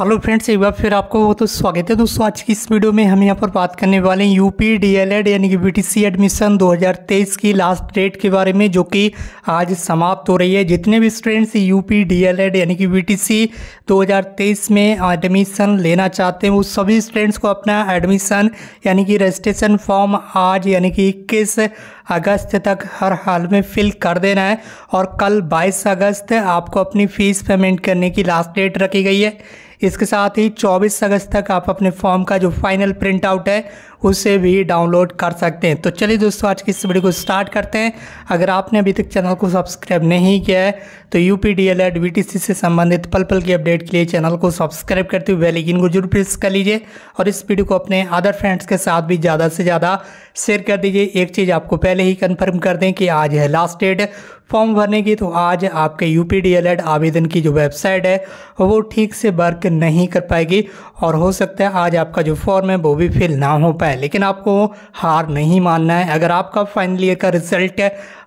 hello friends एक बार फिर आपको वो तो स्वागत है दोस्तों आज की इस वीडियो में हम यहाँ पर बात करने वाले हैं यूपी डीएलएड यानी कि बीटीसी एडमिशन 2023 की लास्ट डेट के बारे में जो कि आज समाप्त हो रही है जितने भी स्टूडेंट्स यूपी डीएलएड यानी कि बीटीसी 2023 में एडमिशन लेना चाहते हैं वो सभी स्टूडेंट्स को अपना एडमिशन यानी कि रजिस्ट्रेशन फॉर्म आज यानी कि इक्कीस अगस्त तक हर हाल में फिल कर देना है और कल बाईस अगस्त आपको अपनी फ़ीस पेमेंट करने की लास्ट डेट रखी गई है इसके साथ ही 24 अगस्त तक आप अपने फॉर्म का जो फाइनल प्रिंट आउट है उसे भी डाउनलोड कर सकते हैं तो चलिए दोस्तों आज की इस वीडियो को स्टार्ट करते हैं अगर आपने अभी तक चैनल को सब्सक्राइब नहीं किया है तो U P D L Ed V T C से संबंधित पल पल की अपडेट के लिए चैनल को सब्सक्राइब करते हुए बेलाइकिन को जरूर प्रेस कर लीजिए और इस वीडियो को अपने अदर फ्रेंड्स के साथ भी ज़्यादा से ज़्यादा शेयर कर दीजिए एक चीज़ आपको पहले ही कन्फर्म कर दें कि आज है लास्ट डेट फॉर्म भरने की तो आज आपके U P D L Ed आवेदन की जो वेबसाइट है वो ठीक से वर्क नहीं कर पाएगी और हो सकता है आज आपका जो फॉर्म है वो भी फिल ना हो पाए है लेकिन आपको हार नहीं मानना है अगर आपका फाइनल ईयर का रिजल्ट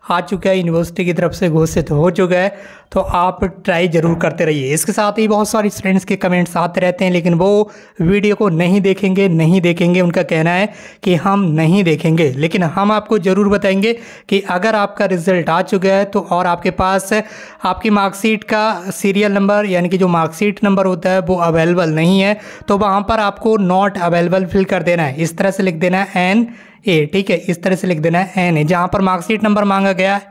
आ चुका है यूनिवर्सिटी की तरफ से घोषित हो चुका है तो आप ट्राई ज़रूर करते रहिए इसके साथ ही बहुत सारे स्टूडेंट्स के कमेंट्स आते रहते हैं लेकिन वो वीडियो को नहीं देखेंगे नहीं देखेंगे उनका कहना है कि हम नहीं देखेंगे लेकिन हम आपको ज़रूर बताएंगे कि अगर आपका रिजल्ट आ चुका है तो और आपके पास आपकी मार्कशीट का सीरियल नंबर यानी कि जो मार्कशीट नंबर होता है वो अवेलेबल नहीं है तो वहाँ पर आपको नॉट अवेलेबल फिल कर देना है इस तरह से लिख देना है एन ए ठीक है इस तरह से लिख देना है एन ए जहाँ पर मार्कशीट नंबर मांगा गया है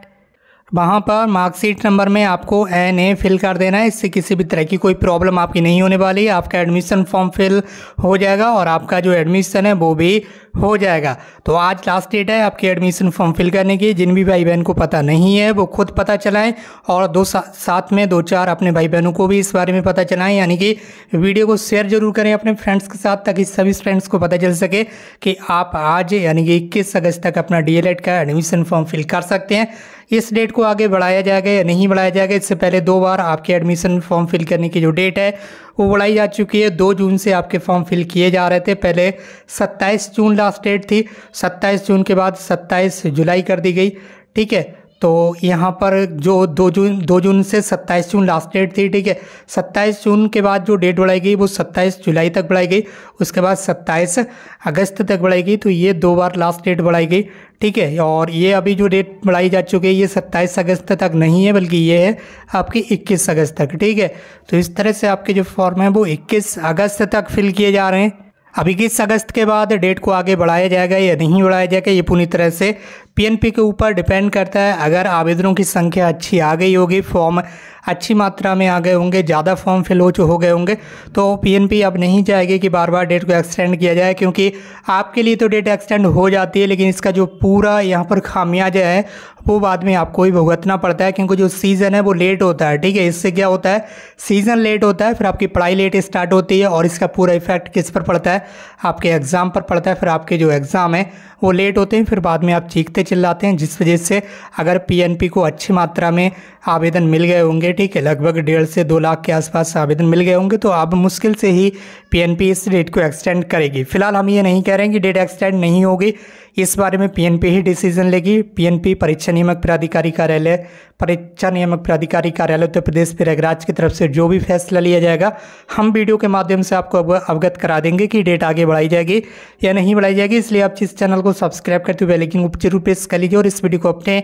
वहाँ पर मार्कशीट नंबर में आपको एन ए फिल कर देना है इससे किसी भी तरह की कोई प्रॉब्लम आपकी नहीं होने वाली आपका एडमिशन फॉर्म फिल हो जाएगा और आपका जो एडमिशन है वो भी हो जाएगा तो आज लास्ट डेट है आपके एडमिशन फॉर्म फिल करने की जिन भी भाई बहन को पता नहीं है वो खुद पता चलाएं और दो सा, साथ में दो चार अपने भाई बहनों को भी इस बारे में पता चलाएं यानी कि वीडियो को शेयर जरूर करें अपने फ्रेंड्स के साथ ताकि सभी फ्रेंड्स को पता चल सके कि आप आज यानी कि इक्कीस अगस्त तक अपना डी का एडमिशन फॉर्म फिल कर सकते हैं इस डेट को आगे बढ़ाया जाएगा या नहीं बढ़ाया जाएगा इससे पहले दो बार आपके एडमिशन फॉर्म फिल करने की जो डेट है वो बढ़ाई जा चुकी है दो जून से आपके फॉर्म फिल किए जा रहे थे पहले सत्ताईस जून लास्ट डेट थी सत्ताईस जून के बाद सत्ताईस जुलाई कर दी गई ठीक है तो यहाँ पर जो दो जून दो जून से सत्ताईस जून लास्ट डेट थी ठीक है सत्ताईस जून के बाद जो डेट बढ़ाई गई वो सत्ताईस जुलाई तक बढ़ाई गई उसके बाद सत्ताईस अगस्त तक बढ़ाई गई तो ये दो बार लास्ट डेट बढ़ाई गई ठीक है और ये अभी जो डेट बढ़ाई जा चुकी है ये सत्ताईस अगस्त तक नहीं है बल्कि ये है आपकी इक्कीस अगस्त तक ठीक है तो इस तरह से आपके जो फॉर्म है वो इक्कीस अगस्त तक फिल किए जा रहे हैं अब इक्कीस अगस्त के बाद डेट को आगे बढ़ाया जाएगा या नहीं बढ़ाया जाएगा ये पूरी तरह से पीएनपी के ऊपर डिपेंड करता है अगर आवेदनों की संख्या अच्छी आ गई होगी फॉर्म अच्छी मात्रा में आ गए होंगे ज़्यादा फॉर्म फिल हो हो गए होंगे तो पीएनपी अब नहीं चाहेगी कि बार बार डेट को एक्सटेंड किया जाए क्योंकि आपके लिए तो डेट एक्सटेंड हो जाती है लेकिन इसका जो पूरा यहाँ पर खामियाजा है वो बाद में आपको ही भुगतना पड़ता है क्योंकि जो सीज़न है वो लेट होता है ठीक है इससे क्या होता है सीज़न लेट होता है फिर आपकी पढ़ाई लेट स्टार्ट होती है और इसका पूरा इफेक्ट किस पर पड़ता है आपके एग्ज़ाम पर पड़ता है फिर आपके जो एग्ज़ाम है वो लेट होते हैं फिर बाद में आप चीखते चिल्लाते हैं जिस वजह से अगर पीएनपी को अच्छी मात्रा में आवेदन मिल गए होंगे चलिए ठीक है लगभग डेढ़ से दो लाख के आसपास आवेदन मिल गए होंगे तो अब मुश्किल से ही पीएनपी इस डेट को एक्सटेंड करेगी फिलहाल हम ये नहीं कह रहे हैं कि डेट एक्सटेंड नहीं होगी इस बारे में पीएनपी ही डिसीजन लेगी पीएनपी परीक्षा नियामक प्राधिकारी कार्यालय परीक्षा नियामक प्राधिकारी कार्यालय उत्तर तो प्रदेश प्रयागराज की तरफ से जो भी फैसला लिया जाएगा हम वीडियो के माध्यम से आपको अवगत करा देंगे कि डेट आगे बढ़ाई जाएगी या नहीं बढ़ाई जाएगी इसलिए आप इस चैनल को सब्सक्राइब करते हुए लेकिन जरूर प्रेस कर लीजिए और इस वीडियो को अपने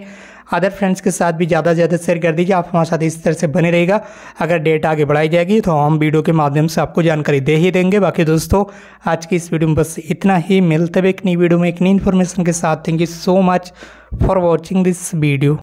अदर फ्रेंड्स के साथ भी ज़्यादा से ज़्यादा शेयर कर दीजिए आप हमारे साथ इस तरह से बने रहेगा अगर डेट आगे बढ़ाई जाएगी तो हम वीडियो के माध्यम से आपको जानकारी दे ही देंगे बाकी दोस्तों आज की इस वीडियो में बस इतना ही मिलते हुए एक नई वीडियो में एक नई इन्फॉर्मेशन के साथ thank you so much for watching this video